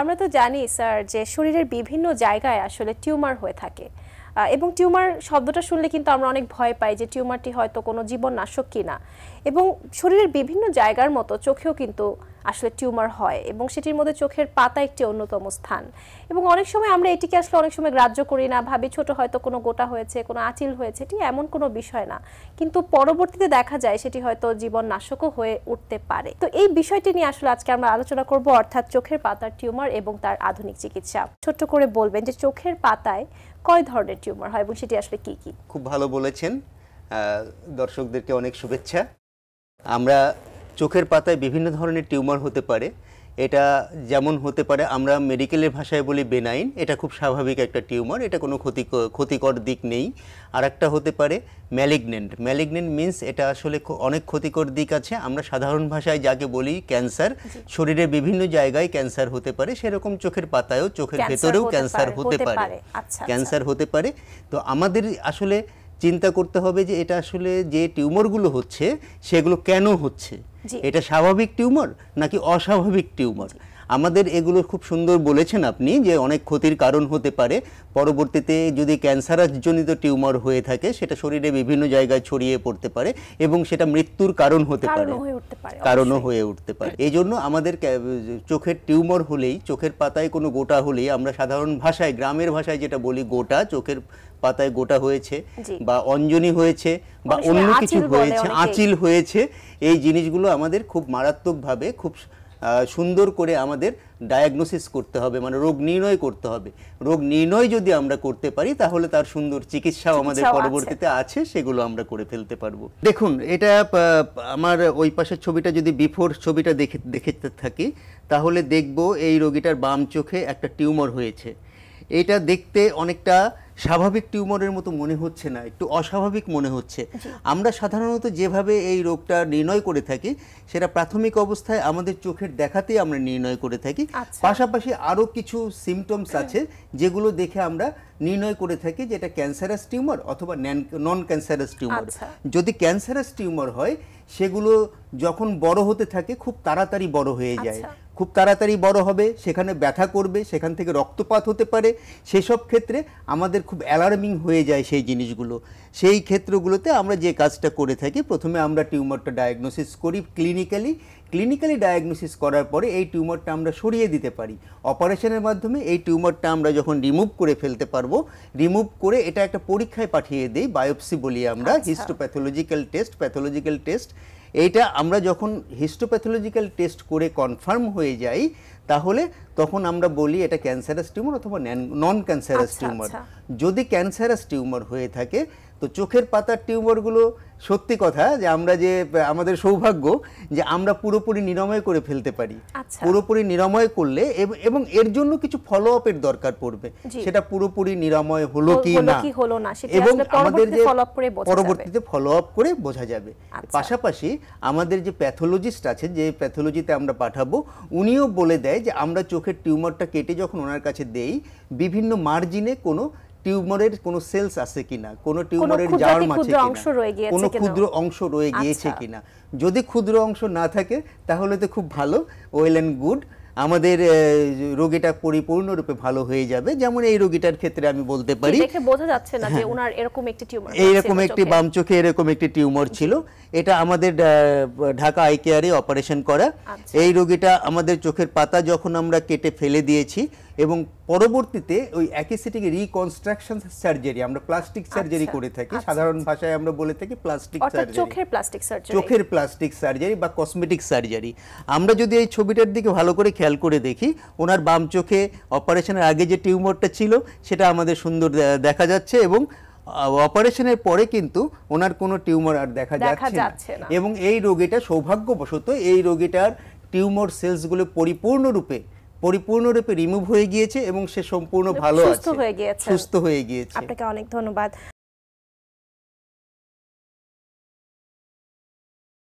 আমরা তো জানি স্যার যে শরীরের বিভিন্ন জায়গায় আসলে টিউমার হয়ে থাকে এবং টিউমার শব্দটা শুনলে কিন্তু আমরা অনেক ভয় পাই যে টিউমারটি হয়তো কোনো জীবন নাশক কিনা এবং শরীরের বিভিন্ন জায়গার মতো চোখেও কিন্তু আসলে টিউমার হয় এবং সেটির মধ্যে চোখের পাতা একটি অন্যতম স্থান এবং অনেক সময় আমরা এটিকে আসলে অনেক সময় গ্রাহ্য করি না ভাবি ছোট হয়তো কোনো গোটা হয়েছে কোনো আঁচিল হয়েছে এটি এমন কোনো বিষয় না কিন্তু পরবর্তীতে দেখা যায় সেটি হয়তো জীবন নাশকও হয়ে উঠতে পারে তো এই বিষয়টি নিয়ে আসলে আজকে আমরা আলোচনা করব অর্থাৎ চোখের পাতার টিউমার এবং তার আধুনিক চিকিৎসা ছোট্ট করে বলবেন যে চোখের পাতায় কয় ধরনের টিউমার হয় এবং সেটি আসলে কি কি খুব ভালো বলেছেন দর্শকদেরকে অনেক শুভেচ্ছা আমরা চোখের পাতায় বিভিন্ন ধরনের টিউমার হতে পারে এটা যেমন হতে পারে আমরা মেডিকেলের ভাষায় বলি বেনাইন এটা খুব স্বাভাবিক একটা টিউমার এটা কোনো ক্ষতি ক্ষতিকর দিক নেই আর একটা হতে পারে ম্যালিগনেন্ট ম্যালিগনেন্ট মিন্স এটা আসলে অনেক ক্ষতিকর দিক আছে আমরা সাধারণ ভাষায় যাকে বলি ক্যান্সার শরীরের বিভিন্ন জায়গায় ক্যান্সার হতে পারে সেরকম চোখের পাতায়ও চোখের ভেতরেও ক্যান্সার হতে পারে ক্যান্সার আচ্ছা, আচ্ছা। হতে পারে তো আমাদের আসলে চিন্তা করতে হবে যে এটা আসলে যে টিউমারগুলো হচ্ছে সেগুলো কেন হচ্ছে এটা স্বাভাবিক টিউমার নাকি অস্বাভাবিক টিউমার আমাদের এগুলো খুব সুন্দর বলেছেন আপনি যে অনেক ক্ষতির কারণ হতে পারে পরবর্তীতে যদি ক্যান্সারাসজনিত টিউমার হয়ে থাকে সেটা শরীরে বিভিন্ন জায়গায় ছড়িয়ে পড়তে পারে এবং সেটা মৃত্যুর কারণ হতে পারে কারণও হয়ে উঠতে পারে এই জন্য আমাদের চোখের টিউমার হলেই চোখের পাতায় কোনো গোটা হলেই আমরা সাধারণ ভাষায় গ্রামের ভাষায় যেটা বলি গোটা চোখের পাতায় গোটা হয়েছে বা অঞ্জনী হয়েছে বা অন্য কিছু হয়েছে আঁচিল হয়েছে এই জিনিসগুলো আমাদের খুব মারাত্মকভাবে খুব সুন্দর করে আমাদের ডায়াগনোসিস করতে হবে মানে রোগ নির্ণয় করতে হবে রোগ নির্ণয় যদি আমরা করতে পারি তাহলে তার সুন্দর চিকিৎসাও আমাদের পরবর্তীতে আছে সেগুলো আমরা করে ফেলতে পারবো দেখুন এটা আমার ওই পাশের ছবিটা যদি বিফোর ছবিটা দেখে দেখতে থাকি তাহলে দেখব এই রোগীটার বাম চোখে একটা টিউমার হয়েছে এটা দেখতে অনেকটা স্বাভাবিক টিউমারের মতো মনে হচ্ছে না একটু অস্বাভাবিক মনে হচ্ছে আমরা সাধারণত যেভাবে এই রোগটা নির্ণয় করে থাকি সেটা প্রাথমিক অবস্থায় আমাদের চোখের দেখাতেই আমরা নির্ণয় করে থাকি আচ্ছা। পাশাপাশি আরও কিছু সিমটমস আছে যেগুলো দেখে আমরা নির্ণয় করে থাকি যেটা ক্যান্সারাস টিউমার অথবা নন ক্যান্সারাস টিউমার যদি ক্যান্সারাস টিউমার হয় সেগুলো যখন বড় হতে থাকে খুব তাড়াতাড়ি বড় হয়ে যায় আচ্ছা। খুব তাড়াতাড়ি বড় হবে সেখানে ব্যথা করবে সেখান থেকে রক্তপাত হতে পারে সেসব ক্ষেত্রে আমাদের খুব অ্যালার্মিং হয়ে যায় সেই জিনিসগুলো সেই ক্ষেত্রগুলোতে আমরা যে কাজটা করে থাকি প্রথমে আমরা টিউমারটা ডায়াগনোসিস করি ক্লিনিক্যালি ক্লিনিক্যালি ডায়াগনোসিস করার পরে এই টিউমারটা আমরা সরিয়ে দিতে পারি অপারেশনের মাধ্যমে এই টিউমারটা আমরা যখন রিমুভ করে ফেলতে পারবো রিমুভ করে এটা একটা পরীক্ষায় পাঠিয়ে দিই বায়োপসি বলি আমরা হিস্টোপ্যাথোলজিক্যাল টেস্ট প্যাথোলজিক্যাল টেস্ট এইটা আমরা যখন হিস্টোপ্যাথোলজিক্যাল টেস্ট করে কনফার্ম হয়ে যাই তাহলে তখন আমরা বলি এটা ক্যান্সারাস টিউমার অথবা নন ক্যান্সারাস আচ্ছা, টিউমার আচ্ছা। যদি ক্যান্সারাস টিউমার হয়ে থাকে তো চোখের পাতার টিউমারগুলো সত্যি কথা যে আমরা যে আমাদের সৌভাগ্য যে আমরা পুরোপুরি নিরাময় করে ফেলতে পারি আচ্ছা। পুরোপুরি নিরাময় করলে এবং এর জন্য কিছু ফলো আপের দরকার পড়বে সেটা পুরোপুরি নিরাময় হলো কি না এবং আমাদের যে পরবর্তীতে ফলো আপ করে বোঝা যাবে পাশাপাশি আমাদের যে প্যাথোলজিস্ট আছে যে প্যাথোলজিতে আমরা পাঠাবো উনিও বলে দেয় যে আমরা চোখে মুখের টিউমারটা কেটে যখন ওনার কাছে দেই বিভিন্ন মার্জিনে কোনো টিউমারের কোনো সেলস আছে কিনা কোনো টিউমারের জার্ম আছে কোনো ক্ষুদ্র অংশ রয়ে গিয়েছে আচ্ছা। কিনা যদি ক্ষুদ্র অংশ না থাকে তাহলে তো খুব ভালো ওয়েল অ্যান্ড গুড আমাদের রোগীটা পরিপূর্ণরূপে ভালো হয়ে যাবে যেমন এই রোগীটার ক্ষেত্রে আমি বলতে পারি দেখে বোঝা যাচ্ছে না যে হ্যাঁ। ওনার এরকম একটি টিউমার এইরকম একটি বাম চোখে এরকম একটি টিউমার ছিল এটা আমাদের ঢাকা আই কেয়ারে অপারেশন করা আচ্ছা। এই রোগীটা আমাদের চোখের পাতা যখন আমরা কেটে ফেলে দিয়েছি এবং পরবর্তীতে ওই অ্যাকিসিটিকে রিকনস্ট্রাকশন সার্জারি আমরা প্লাস্টিক সার্জারি আচ্ছা, করে থাকি আচ্ছা। সাধারণ ভাষায় আমরা বলে থাকি প্লাস্টিক সার্জারি চোখের প্লাস্টিক সার্জারি চোখের প্লাস্টিক সার্জারি বা কসমেটিক সার্জারি আমরা যদি এই ছবিটার দিকে ভালো করে খেয়াল খেয়াল করে দেখি ওনার বাম চোখে অপারেশনের আগে যে টিউমারটা ছিল সেটা আমাদের সুন্দর দেখা যাচ্ছে এবং অপারেশনের পরে কিন্তু ওনার কোনো টিউমার আর দেখা যাচ্ছে এবং এই রোগীটা সৌভাগ্যবশত এই রোগীটার টিউমার সেলসগুলো পরিপূর্ণরূপে পরিপূর্ণরূপে রিমুভ হয়ে গিয়েছে এবং সে সম্পূর্ণ ভালো আছে সুস্থ হয়ে গিয়েছে আপনাকে অনেক ধন্যবাদ